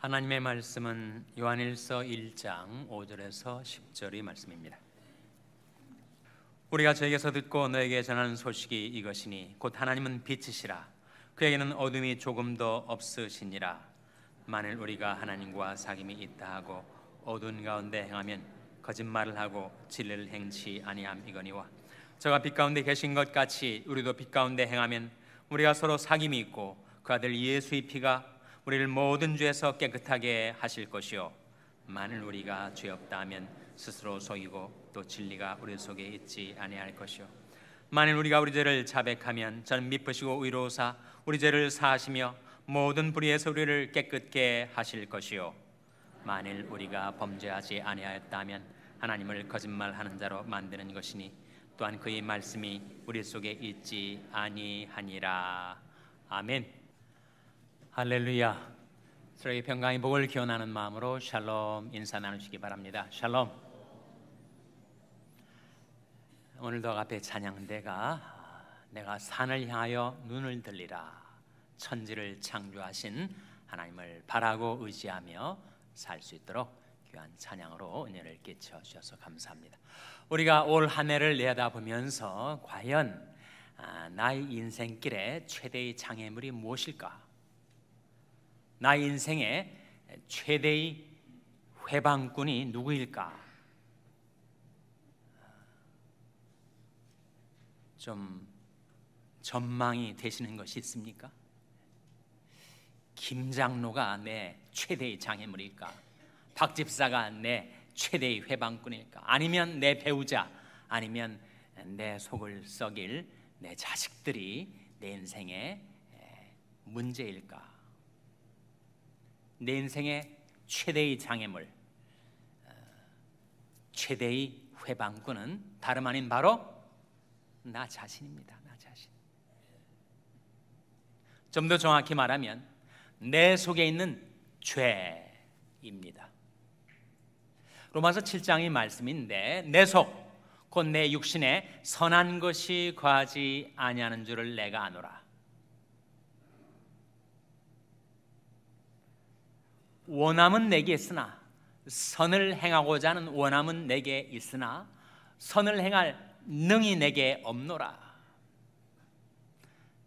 하나님의 말씀은 요한일서 1장 5절에서 10절의 말씀입니다. 우리가 저에게서 듣고 너에게 전하는 소식이 이것이니 곧 하나님은 빛이시라 그에게는 어둠이 조금도 없으시니라 만일 우리가 하나님과 사귐이 있다 하고 어두 가운데 행하면 거짓말을 하고 진리를 행치 아니함이거니와 저가 빛 가운데 계신 것 같이 우리도 빛 가운데 행하면 우리가 서로 사귐이 있고 그 아들 예수의 피가 우리를 모든 죄에서 깨끗하게 하실 것이요 만일 우리가 죄 없다 하면 스스로 속이고 또 진리가 우리 속에 있지 아니할 것이요 만일 우리가 우리 죄를 자백하면 저는 미쁘시고 의로우사 우리 죄를 사하시며 모든 불의에서 우리를 깨끗게 하실 것이요 만일 우리가 범죄하지 아니하였다면 하나님을 거짓말하는 자로 만드는 것이니 또한 그의 말씀이 우리 속에 있지 아니하니라 아멘. 할렐루야. 저희 평강의 복을 기원하는 마음으로 샬롬 인사 나누시기 바랍니다. 샬롬. 오늘도 앞에 찬양대가 내가 산을 향하여 눈을 들리라. 천지를 창조하신 하나님을 바라고 의지하며 살 수 있도록 귀한 찬양으로 은혜를 끼쳐 주셔서 감사합니다. 우리가 올 한 해를 내다보면서 과연 아, 나의 인생길에 최대의 장애물이 무엇일까? 나 인생의 최대의 회방꾼이 누구일까? 좀 전망이 되시는 것이 있습니까? 김장로가 내 최대의 장애물일까? 박 집사가 내 최대의 회방꾼일까? 아니면 내 배우자, 아니면 내 속을 썩일 내 자식들이 내 인생의 문제일까? 내 인생의 최대의 장애물, 어, 최대의 회방꾼은 다름 아닌 바로 나 자신입니다. 나 자신. 좀 더 정확히 말하면 내 속에 있는 죄입니다. 로마서 7장의 말씀인데 내 속, 곧 내 육신에 선한 것이 과하지 아니하는 줄을 내가 아노라. 원함은 내게 있으나 선을 행하고자 하는 원함은 내게 있으나 선을 행할 능이 내게 없노라.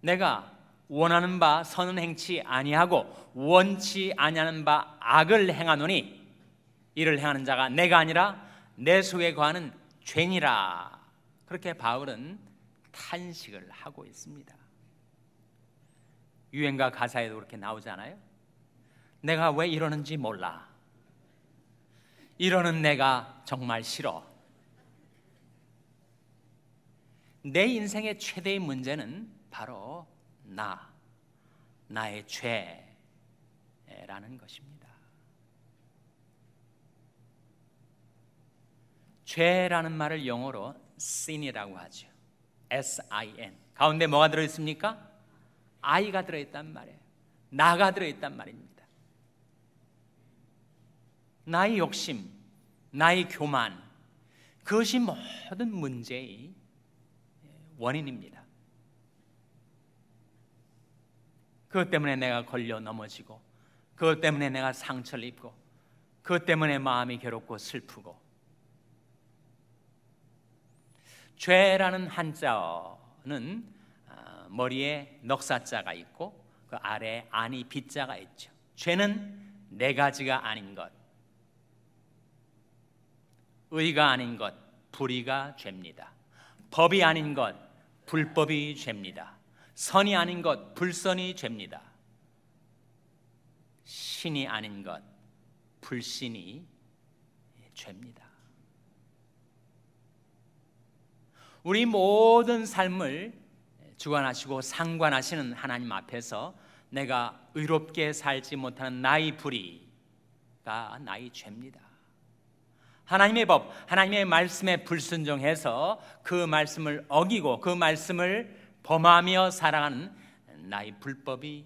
내가 원하는 바 선은 행치 아니하고 원치 아니하는 바 악을 행하노니 이를 행하는 자가 내가 아니라 내 속에 거하는 죄니라. 그렇게 바울은 탄식을 하고 있습니다. 유행가 가사에도 그렇게 나오잖아요. 내가 왜 이러는지 몰라. 이러는 내가 정말 싫어. 내 인생의 최대의 문제는 바로 나, 나의 죄라는 것입니다. 죄라는 말을 영어로 sin이라고 하죠. S-I-N. 가운데 뭐가 들어있습니까? I가 들어있단 말이에요. 나가 들어있단 말입니다. 나의 욕심, 나의 교만, 그것이 모든 문제의 원인입니다. 그것 때문에 내가 걸려 넘어지고, 그것 때문에 내가 상처를 입고, 그것 때문에 마음이 괴롭고 슬프고, 죄라는 한자는 아, 머리에 넉사자가 있고 그 아래에 안이 빗자가 있죠. 죄는 네 가지가 아닌 것. 의가 아닌 것 불의가 죄입니다. 법이 아닌 것 불법이 죄입니다. 선이 아닌 것 불선이 죄입니다. 신이 아닌 것 불신이 죄입니다. 우리 모든 삶을 주관하시고 상관하시는 하나님 앞에서 내가 의롭게 살지 못하는 나의 불의가 나의 죄입니다. 하나님의 법, 하나님의 말씀에 불순종해서 그 말씀을 어기고 그 말씀을 범하며 살아가는 나의 불법이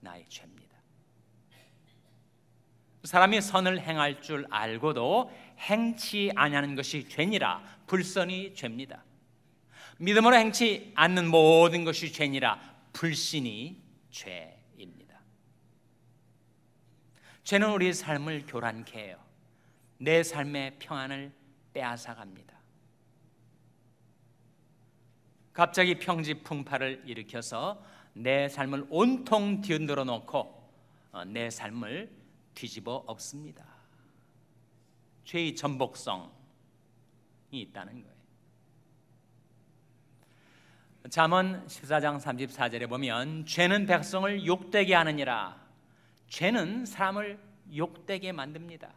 나의 죄입니다. 사람이 선을 행할 줄 알고도 행치 아니하는 것이 죄니라 불선이 죄입니다. 믿음으로 행치 않는 모든 것이 죄니라 불신이 죄입니다. 죄는 우리 삶을 교란케 해요. 내 삶의 평안을 빼앗아 갑니다. 갑자기 평지 풍파를 일으켜서 내 삶을 온통 뒤흔들어 놓고 어, 내 삶을 뒤집어 엎습니다. 죄의 전복성이 있다는 거예요. 잠언 14장 34절에 보면 죄는 백성을 욕되게 하느니라. 죄는 사람을 욕되게 만듭니다.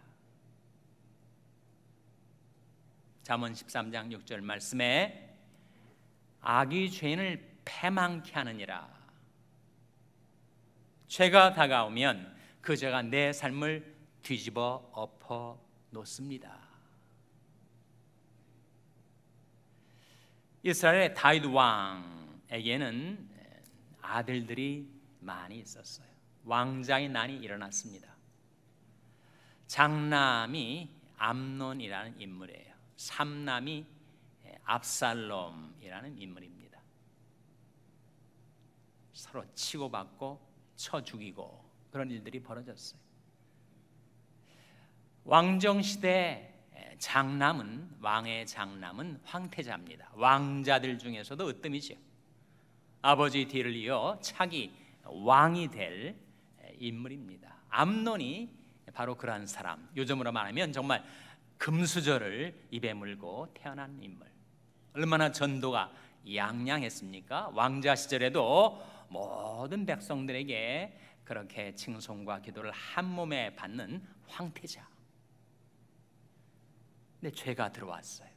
잠언 13장 6절 말씀에 악이 죄인을 패망케 하느니라. 죄가 다가오면 그 죄가 내 삶을 뒤집어 엎어 놓습니다. 이스라엘의 다윗 왕에게는 아들들이 많이 있었어요. 왕자의 난이 일어났습니다. 장남이 암론이라는 인물이에요. 삼남이 압살롬이라는 인물입니다. 서로 치고받고 쳐 죽이고 그런 일들이 벌어졌어요. 왕정 시대 장남은 왕의 장남은 황태자입니다. 왕자들 중에서도 으뜸이죠. 아버지 뒤를 이어 차기 왕이 될 인물입니다. 암논이 바로 그러한 사람. 요즘으로 말하면 정말 금수저를 입에 물고 태어난 인물. 얼마나 전도가 양양했습니까? 왕자 시절에도 모든 백성들에게 그렇게 칭송과 기도를 한 몸에 받는 황태자. 근데 죄가 들어왔어요.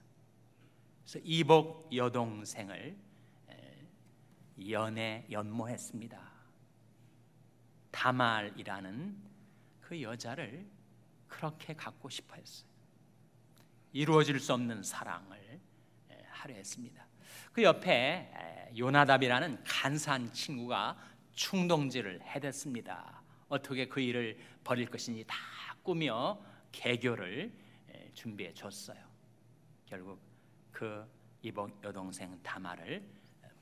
그래서 이복 여동생을 연애 연모했습니다. 다말이라는 그 여자를 그렇게 갖고 싶어 했어요. 이루어질 수 없는 사랑을 예, 하려 했습니다. 그 옆에 요나답이라는 간사한 친구가 충동질을 해댔습니다. 어떻게 그 일을 벌일 것인지 다 꾸며 개교를 준비해 줬어요. 결국 그 이번 여동생 다마를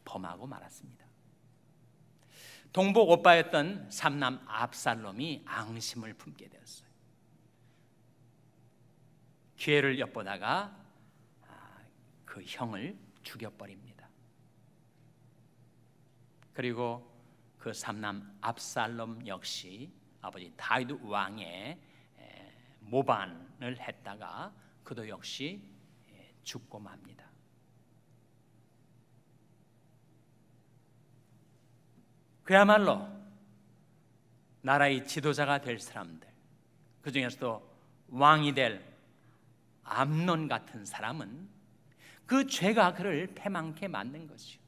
범하고 말았습니다. 동복 오빠였던 삼남 압살롬이 앙심을 품게 되었어요. 기회를 엿보다가 아, 그 형을 죽여버립니다. 그리고 그 삼남 압살롬 역시 아버지 다윗 왕의 모반을 했다가 그도 역시 죽고 맙니다. 그야말로 나라의 지도자가 될 사람들, 그 중에서도 왕이 될 암론 같은 사람은 그 죄가 그를 패망케 만든 것이요.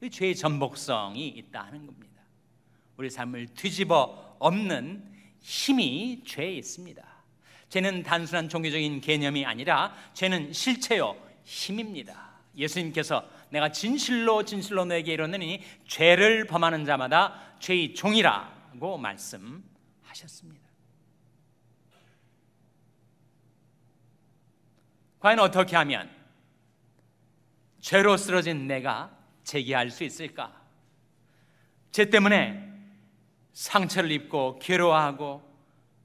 그 죄의 전복성이 있다 하는 겁니다. 우리 삶을 뒤집어 엎는 힘이 죄에 있습니다. 죄는 단순한 종교적인 개념이 아니라 죄는 실체요 힘입니다. 예수님께서 내가 진실로 진실로 너에게 이르노니 죄를 범하는 자마다 죄의 종이라고 말씀하셨습니다. 과연 어떻게 하면 죄로 쓰러진 내가 재기할 수 있을까? 죄 때문에 상처를 입고 괴로워하고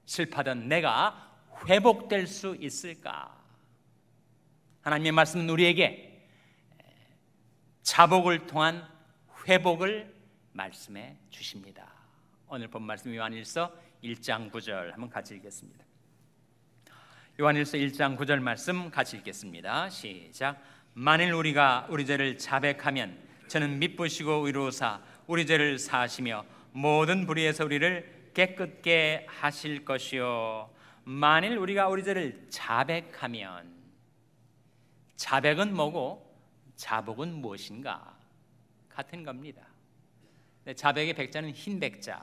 슬퍼하던 내가 회복될 수 있을까? 하나님의 말씀은 우리에게 자복을 통한 회복을 말씀해 주십니다. 오늘 본 말씀 요한일서 1장 9절 한번 같이 읽겠습니다. 요한일서 1장 9절 말씀 같이 읽겠습니다. 시작. 만일 우리가 우리 죄를 자백하면 저는 믿부시고 의로사 우리 죄를 사하시며 모든 불의에서 우리를 깨끗게 하실 것이요. 만일 우리가 우리 죄를 자백하면 자백은 뭐고 자복은 무엇인가 같은 겁니다. 네, 자백의 백자는 흰 백자,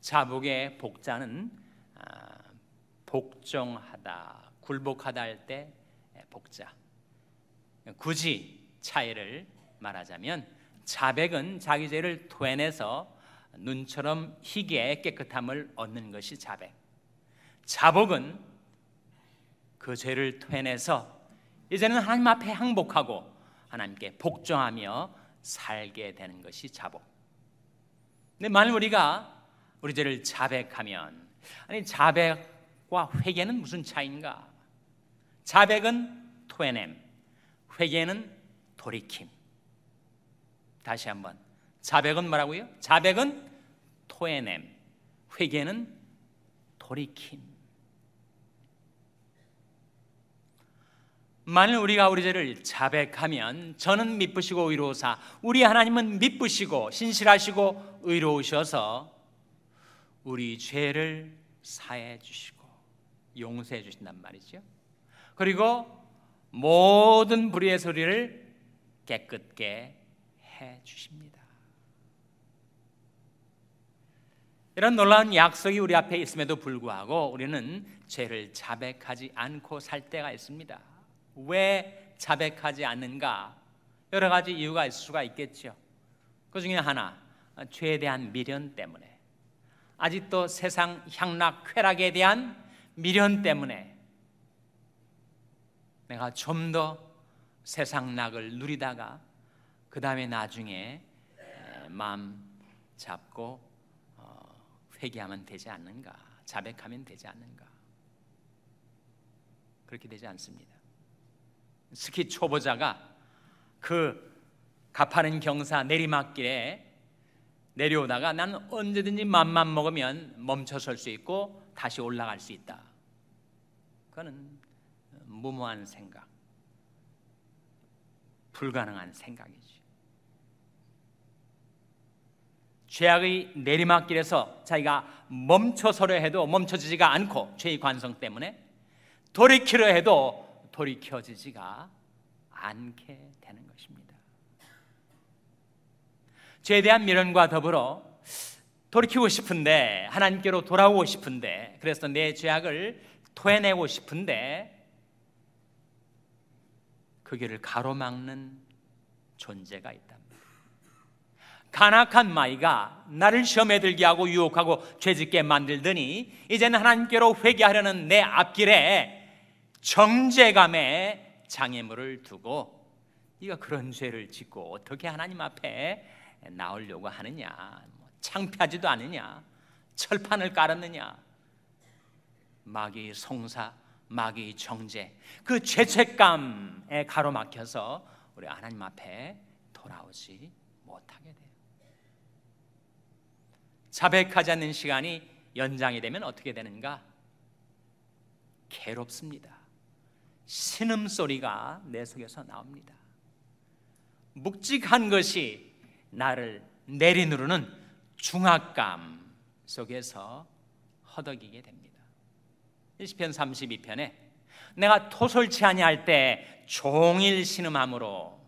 자복의 복자는 아, 복종하다, 굴복하다 할때 예, 복자. 굳이 차이를 말하자면 자백은 자기 죄를 토해내서 눈처럼 희게 깨끗함을 얻는 것이 자백. 자복은 그 죄를 토해내서 이제는 하나님 앞에 항복하고 하나님께 복종하며 살게 되는 것이 자복. 근데 만일 우리가 우리 죄를 자백하면 아니 자백 와 회개는 무슨 차인가? 자백은 토해냄, 회개는 돌이킴. 다시 한번 자백은 뭐라고요? 자백은 토해냄, 회개는 돌이킴. 만일 우리가 우리 죄를 자백하면 저는 미쁘시고 의로우사 우리 하나님은 미쁘시고 신실하시고 의로우셔서 우리 죄를 사해 주시고 용서해 주신단 말이죠. 그리고 모든 불의의 소리를 깨끗게 해 주십니다. 이런 놀라운 약속이 우리 앞에 있음에도 불구하고 우리는 죄를 자백하지 않고 살 때가 있습니다. 왜 자백하지 않는가? 여러 가지 이유가 있을 수가 있겠죠. 그 중에 하나, 죄에 대한 미련 때문에. 아직도 세상 향락 쾌락에 대한 미련 때문에 내가 좀 더 세상 낙을 누리다가 그 다음에 나중에 마음 잡고 어, 회개하면 되지 않는가? 자백하면 되지 않는가? 그렇게 되지 않습니다. 스키 초보자가 그 가파른 경사 내리막길에 내려오다가 나는 언제든지 맘만 먹으면 멈춰설 수 있고 다시 올라갈 수 있다. 그거는 무모한 생각, 불가능한 생각이지. 죄악의 내리막길에서 자기가 멈춰서려 해도 멈춰지지가 않고 죄의 관성 때문에 돌이키려 해도 돌이켜지지가 않게 되는 것입니다. 죄에 대한 미련과 더불어 돌이키고 싶은데 하나님께로 돌아오고 싶은데 그래서 내 죄악을 토해내고 싶은데 그 길을 가로막는 존재가 있다. 간악한 마이가 나를 시험에 들게 하고 유혹하고 죄짓게 만들더니 이제는 하나님께로 회개하려는 내 앞길에 정죄감의 장애물을 두고 네가 그런 죄를 짓고 어떻게 하나님 앞에 나오려고 하느냐? 뭐 창피하지도 않느냐? 철판을 깔았느냐? 마귀의 송사, 마귀의 정죄, 그 죄책감에 가로막혀서 우리 하나님 앞에 돌아오지 못하게 돼요. 자백하지 않는 시간이 연장이 되면 어떻게 되는가? 괴롭습니다. 신음 소리가 내 속에서 나옵니다. 묵직한 것이 나를 내리누르는 중압감 속에서 허덕이게 됩니다. 1시편 32편에 내가 토솔치 아니할 때 종일 신음함으로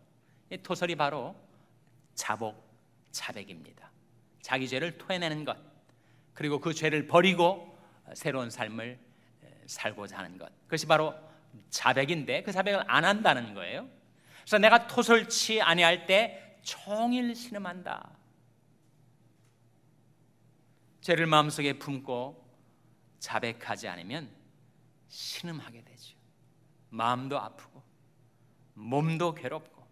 이 토설이 바로 자복 자백입니다. 자기 죄를 토해내는 것 그리고 그 죄를 버리고 새로운 삶을 살고자 하는 것 그것이 바로 자백인데 그 자백을 안 한다는 거예요. 그래서 내가 토설치 아니할 때 종일 신음한다. 죄를 마음속에 품고 자백하지 않으면 신음하게 되죠. 마음도 아프고 몸도 괴롭고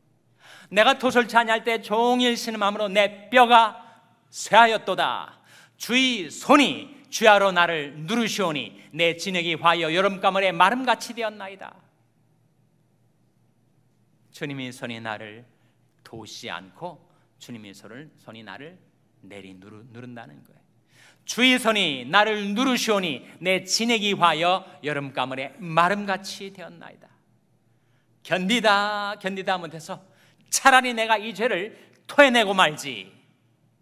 내가 도설치 아니할 때 종일 신음함으로 내 뼈가 쇠하였도다. 주의 손이 주야로 나를 누르시오니 내 진액이 화여 여름 가물에 마름같이 되었나이다. 주님이 손이 나를 도우시 않고 주님의 손을, 손이 나를 내리 누르, 누른다는 거예요 주의 손이 나를 누르시오니 내 진액이 화여 여름 가물에 마름같이 되었나이다 견디다 견디다 못해서 차라리 내가 이 죄를 토해내고 말지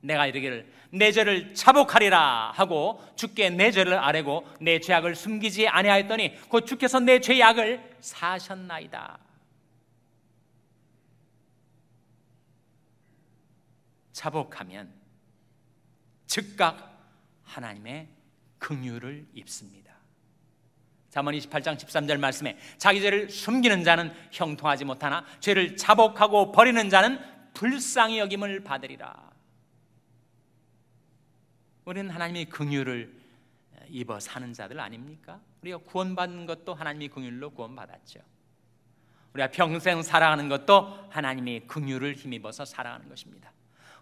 내가 이르기를 내 죄를 자복하리라 하고 주께 내 죄를 아뢰고 내 죄악을 숨기지 아니하였더니 곧 주께서 내 죄악을 사셨나이다 자복하면 즉각 하나님의 긍휼을 입습니다. 잠언 28장 13절 말씀에 자기 죄를 숨기는 자는 형통하지 못하나 죄를 자복하고 버리는 자는 불쌍히 여김을 받으리라. 우리는 하나님의 긍휼을 입어 사는 자들 아닙니까? 우리가 구원받는 것도 하나님의 긍휼로 구원받았죠. 우리가 평생 살아가는 것도 하나님의 긍휼을 힘입어서 살아가는 것입니다.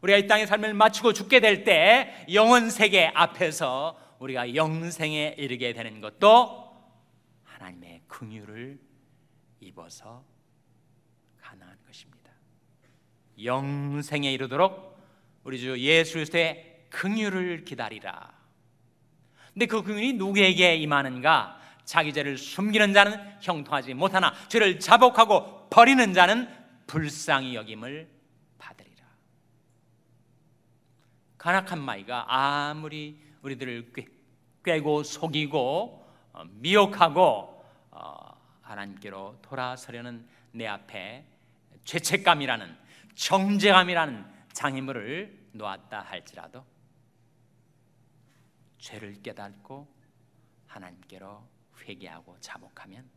우리가 이 땅의 삶을 마치고 죽게 될 때 영원 세계 앞에서 우리가 영생에 이르게 되는 것도 하나님의 긍휼을 입어서 가능한 것입니다. 영생에 이르도록 우리 주 예수 그리스도의 긍휼을 기다리라. 근데 그 긍휼이 누구에게 임하는가? 자기 죄를 숨기는 자는 형통하지 못하나 죄를 자복하고 버리는 자는 불쌍히 여김을 가락한 마이가 아무리 우리들을 꿰, 고 속이고 어, 미혹하고 어, 하나님께로 돌아서려는 내 앞에 죄책감이라는 정죄감이라는 장애물을 놓았다 할지라도 죄를 깨닫고 하나님께로 회개하고 자복하면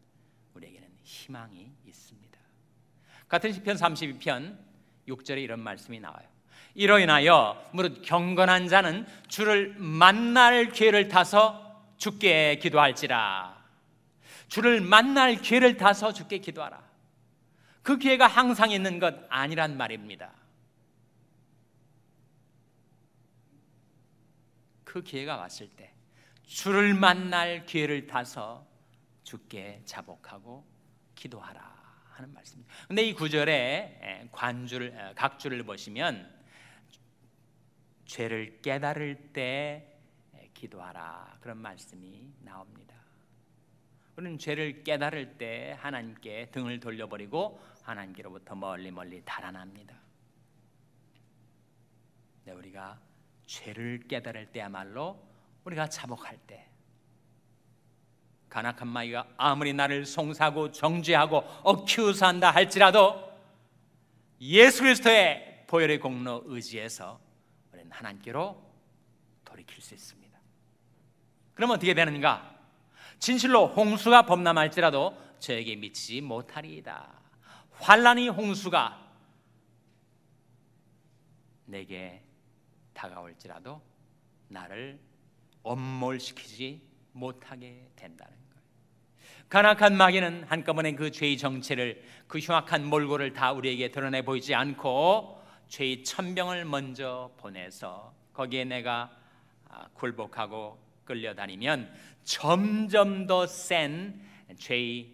우리에게는 희망이 있습니다. 같은 시편 32편 6절에 이런 말씀이 나와요. 이로 인하여 무릇 경건한 자는 주를 만날 기회를 타서 죽게 기도할지라. 주를 만날 기회를 타서 죽게 기도하라. 그 기회가 항상 있는 것 아니란 말입니다. 그 기회가 왔을 때 주를 만날 기회를 타서 죽게 자복하고 기도하라 하는 말씀입니다. 근데 이 구절에 관주를 각주를 보시면 죄를 깨달을 때 기도하라 그런 말씀이 나옵니다. 우리는 죄를 깨달을 때 하나님께 등을 돌려버리고 하나님께로부터 멀리 멀리 달아납니다. 근 우리가 죄를 깨달을 때야말로 우리가 자복할 때 가나한 마귀가 아무리 나를 송사고 정죄하고 억큐산다 할지라도 예수 그리스도의 보혈의 공로 의지해서 있는 하나님께로 돌이킬 수 있습니다. 그러면 어떻게 되는가? 진실로 홍수가 범람할지라도 저에게 미치지 못하리이다. 환란이 홍수가 내게 다가올지라도 나를 엄몰시키지 못하게 된다는 거예요. 간악한 마귀는 한꺼번에 그 죄의 정체를 그 흉악한 몰골을 다 우리에게 드러내 보이지 않고 죄의 천병을 먼저 보내서 거기에 내가 아, 굴복하고 끌려다니면 점점 더 센 죄의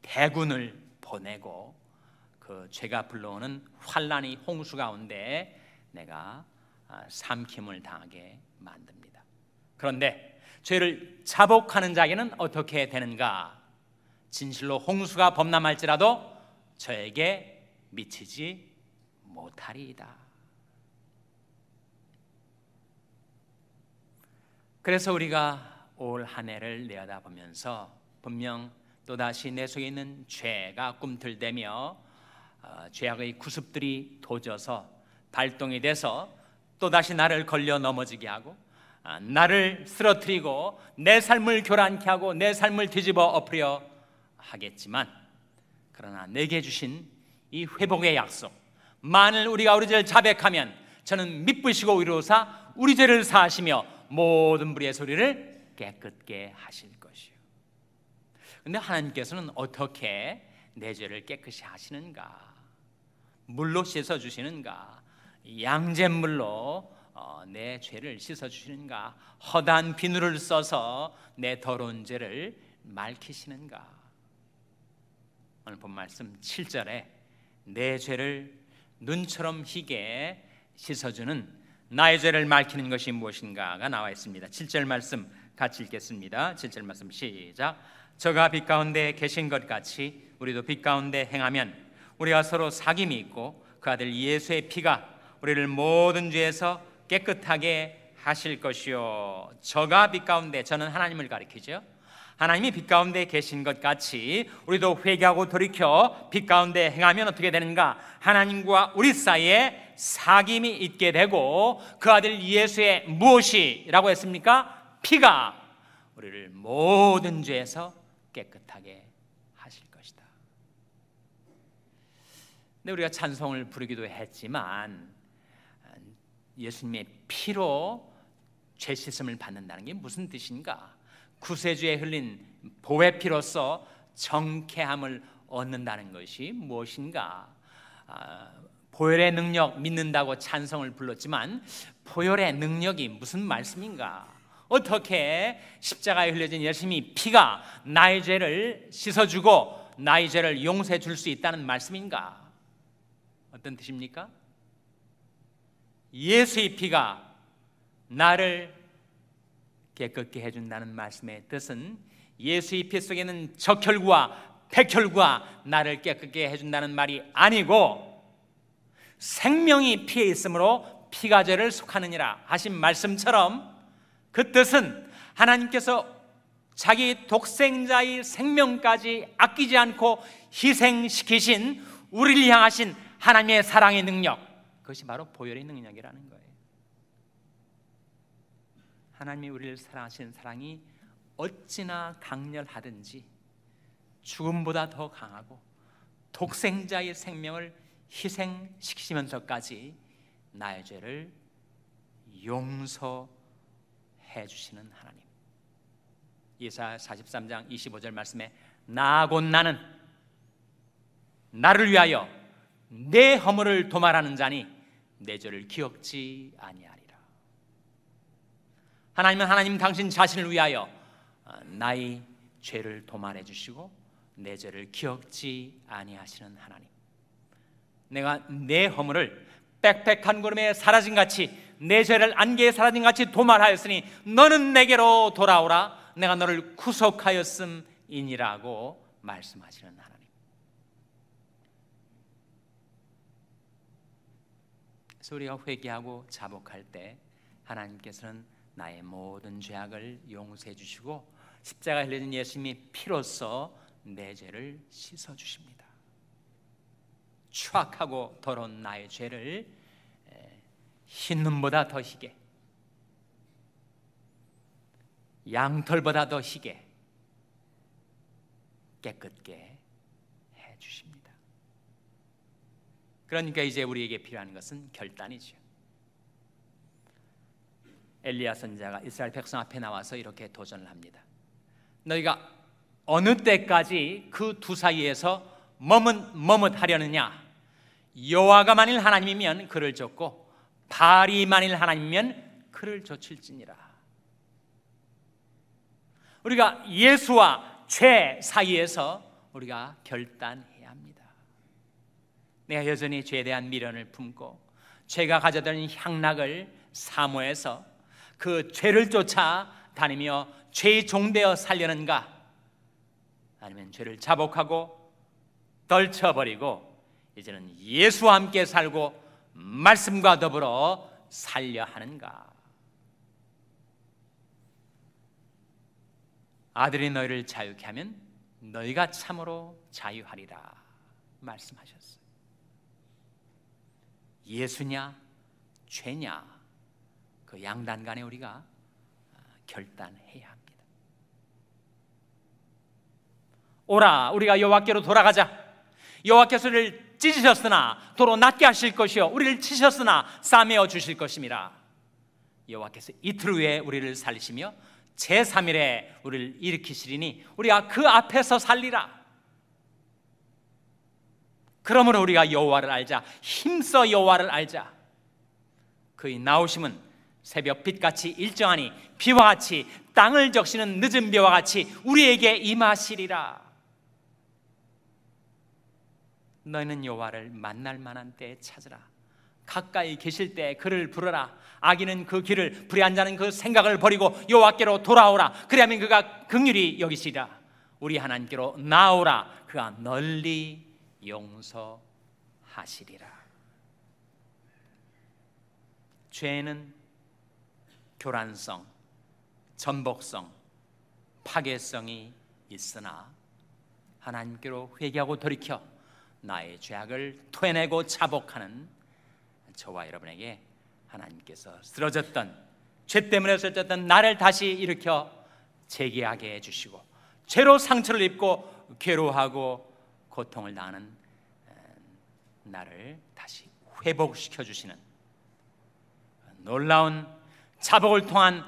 대군을 보내고 그 죄가 불러오는 환란이 홍수 가운데 내가 아, 삼킴을 당하게 만듭니다. 그런데 죄를 자복하는 자에게는 어떻게 되는가? 진실로 홍수가 범람할지라도 저에게 미치지 못하리이다. 그래서 우리가 올 한 해를 내다보면서 분명 또다시 내 속에 있는 죄가 꿈틀대며 어, 죄악의 구습들이 도져서 발동이 돼서 또다시 나를 걸려 넘어지게 하고 아, 나를 쓰러뜨리고 내 삶을 교란케 하고 내 삶을 뒤집어 엎으려 하겠지만 그러나 내게 주신 이 회복의 약속 만일 우리가 우리 죄를 자백하면 저는 미쁘시고 위로사 우리 죄를 사하시며 모든 불의 소리를 깨끗게 하실 것이요. 근데 하나님께서는 어떻게 내 죄를 깨끗이 하시는가? 물로 씻어 주시는가? 양잿물로 어, 내 죄를 씻어 주시는가? 허단 비누를 써서 내 더러운 죄를 맑히시는가? 오늘 본 말씀 7절에 내 죄를 눈처럼 희게 씻어주는 나의 죄를 맑히는 것이 무엇인가가 나와 있습니다. 7절 말씀 같이 읽겠습니다. 7절 말씀 시작. 저가 빛 가운데 계신 것 같이 우리도 빛 가운데 행하면 우리가 서로 사귐이 있고 그 아들 예수의 피가 우리를 모든 죄에서 깨끗하게 하실 것이요. 저가 빛 가운데 저는 하나님을 가리키죠. 하나님이 빛 가운데 계신 것 같이 우리도 회개하고 돌이켜 빛 가운데 행하면 어떻게 되는가? 하나님과 우리 사이에 사귐이 있게 되고 그 아들 예수의 무엇이라고 했습니까? 피가 우리를 모든 죄에서 깨끗하게 하실 것이다. 근데 우리가 찬송을 부르기도 했지만 예수님의 피로 죄 씻음을 받는다는 게 무슨 뜻인가? 구세주에 흘린 보혜 피로서 정쾌함을 얻는다는 것이 무엇인가? 아, 보혈의 능력 믿는다고 찬성을 불렀지만 보혈의 능력이 무슨 말씀인가? 어떻게 십자가에 흘려진 예수님이 피가 나의 죄를 씻어주고 나의 죄를 용서해 줄 수 있다는 말씀인가? 어떤 뜻입니까? 예수의 피가 나를 깨끗게 해준다는 말씀의 뜻은 예수의 피 속에는 적혈구와 백혈구와 나를 깨끗게 해준다는 말이 아니고 생명이 피에 있으므로 피가 죄를 속하느니라 하신 말씀처럼 그 뜻은 하나님께서 자기 독생자의 생명까지 아끼지 않고 희생시키신 우리를 향하신 하나님의 사랑의 능력 그것이 바로 보혈의 능력이라는 거예요 하나님이 우리를 사랑하신 사랑이 어찌나 강렬하든지 죽음보다 더 강하고 독생자의 생명을 희생시키시면서까지 나의 죄를 용서해 주시는 하나님. 이사 43장 25절 말씀에 나곧 나는 나를 위하여 내 허물을 도말하는 자니 내 죄를 기억지 아니하리 하나님은 하나님 당신 자신을 위하여 아, 나의 죄를 도말해 주시고 내 죄를 기억지 아니하시는 하나님. 내가 내 허물을 빽빽한 구름에 사라진 같이 내 죄를 안개에 사라진 같이 도말하였으니 너는 내게로 돌아오라 내가 너를 구속하였음이니라고 말씀하시는 하나님. 그래서 우리가 회개하고 자복할 때 하나님께서는 나의 모든 죄악을 용서해 주시고 십자가 흘려진 예수님이 피로써 내 죄를 씻어 주십니다. 추악하고 더러운 나의 죄를 흰 눈보다 더 희게 양털보다 더 희게 깨끗게 해 주십니다. 그러니까 이제 우리에게 필요한 것은 결단이죠. 엘리야 선자가 이스라엘 백성 앞에 나와서 이렇게 도전을 합니다. 너희가 어느 때까지 그 두 사이에서 머뭇 머뭇하려느냐? 여호와가 만일 하나님이면 그를 줬고 바알이 만일 하나님이면 그를 좇을지니라. 우리가 예수와 죄 사이에서 우리가 결단해야 합니다. 내가 여전히 죄에 대한 미련을 품고 죄가 가져다 향락을 사모해서 그 죄를 쫓아 다니며 죄의 종되어 살려는가? 아니면 죄를 자복하고 떨쳐버리고 이제는 예수와 함께 살고 말씀과 더불어 살려 하는가? 아들이 너희를 자유케 하면 너희가 참으로 자유하리라 말씀하셨어요. 예수냐 죄냐 그 양단 간에 우리가 아, 결단해야 합니다. 오라 우리가 여호와께로 돌아가자. 여호와께서를 찢으셨으나 도로 낫게 하실 것이요 우리를 치셨으나 싸매어 주실 것입니다. 여호와께서 이틀 후에 우리를 살리시며 제3일에 우리를 일으키시리니 우리가 그 앞에서 살리라. 그러므로 우리가 여호와를 알자. 힘써 여호와를 알자. 그의 나오심은 새벽 빛같이 일정하니 비와 같이 땅을 적시는 늦은 비와 같이 우리에게 임하시리라. 너희는 여호와를 만날 만한 때에 찾으라. 가까이 계실 때 그를 부르라. 악인은 그 길을 불의한 자는 그 생각을 버리고 여호와께로 돌아오라. 그리하면 그가 긍휼히 여기시리라. 우리 하나님께로 나오라. 그가 널리 용서하시리라. 죄는 교란성, 전복성, 파괴성이 있으나 하나님께로 회개하고 돌이켜 나의 죄악을 토해내고 자복하는 저와 여러분에게 하나님께서 쓰러졌던 죄 때문에 쓰러졌던 나를 다시 일으켜 재기하게 해주시고 죄로 상처를 입고 괴로워하고 고통을 나하는 나를 다시 회복시켜 주시는 놀라운 자복을 통한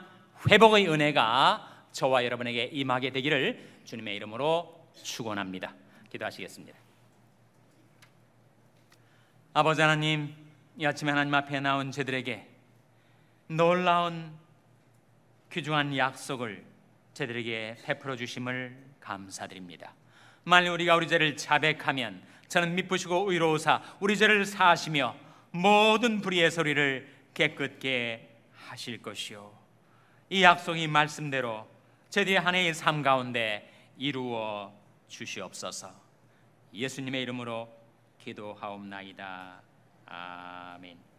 회복의 은혜가 저와 여러분에게 임하게 되기를 주님의 이름으로 축원합니다. 기도하시겠습니다. 아버지 하나님, 이 아침에 하나님 앞에 나온 저들에게 놀라운 귀중한 약속을 저들에게 베풀어 주심을 감사드립니다. 만일 우리가 우리 죄를 자백하면 저는 미쁘시고 의로우사 우리 죄를 사하시며 모든 불의의 소리를 깨끗게 하실 것이요 이 약속이 말씀대로 저들의 한 해의 삶 가운데 이루어 주시옵소서 예수님의 이름으로 기도하옵나이다 아멘